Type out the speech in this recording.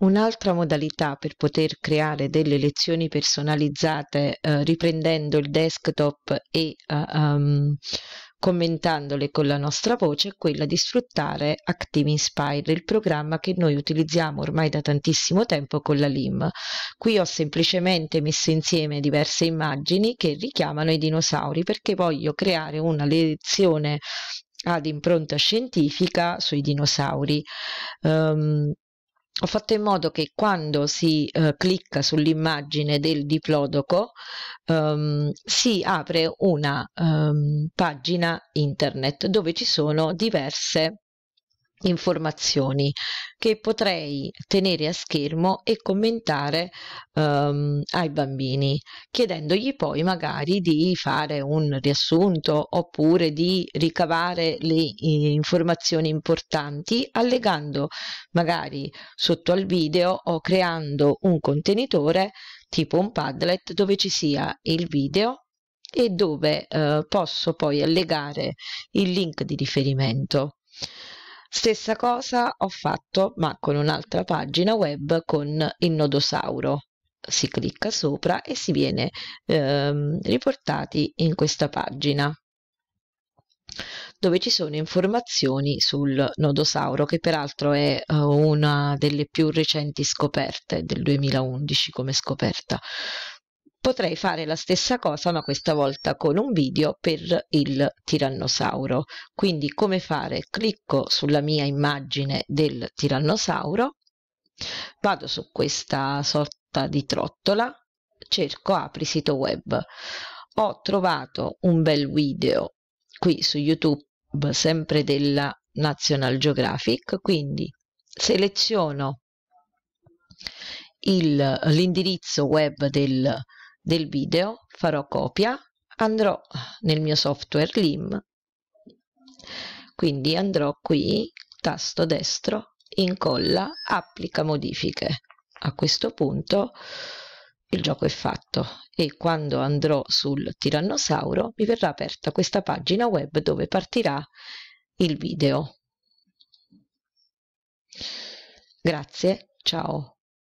Un'altra modalità per poter creare delle lezioni personalizzate eh, riprendendo il desktop e eh, um, commentandole con la nostra voce è quella di sfruttare Active Inspire, il programma che noi utilizziamo ormai da tantissimo tempo con la LIM. Qui ho semplicemente messo insieme diverse immagini che richiamano i dinosauri perché voglio creare una lezione ad impronta scientifica sui dinosauri. Um, ho fatto in modo che quando si eh, clicca sull'immagine del diplodoco ehm, si apre una ehm, pagina internet dove ci sono diverse informazioni che potrei tenere a schermo e commentare um, ai bambini, chiedendogli poi magari di fare un riassunto oppure di ricavare le eh, informazioni importanti allegando magari sotto al video o creando un contenitore tipo un Padlet dove ci sia il video e dove eh, posso poi allegare il link di riferimento Stessa cosa ho fatto ma con un'altra pagina web con il nodosauro. Si clicca sopra e si viene ehm, riportati in questa pagina dove ci sono informazioni sul nodosauro che peraltro è eh, una delle più recenti scoperte del 2011 come scoperta Potrei fare la stessa cosa ma questa volta con un video per il tirannosauro. Quindi come fare? Clicco sulla mia immagine del tirannosauro, vado su questa sorta di trottola, cerco apri sito web. Ho trovato un bel video qui su YouTube sempre della National Geographic, quindi seleziono l'indirizzo web del del video, farò copia, andrò nel mio software LIM, quindi andrò qui, tasto destro, incolla, applica modifiche. A questo punto il gioco è fatto e quando andrò sul tirannosauro mi verrà aperta questa pagina web dove partirà il video. Grazie, ciao.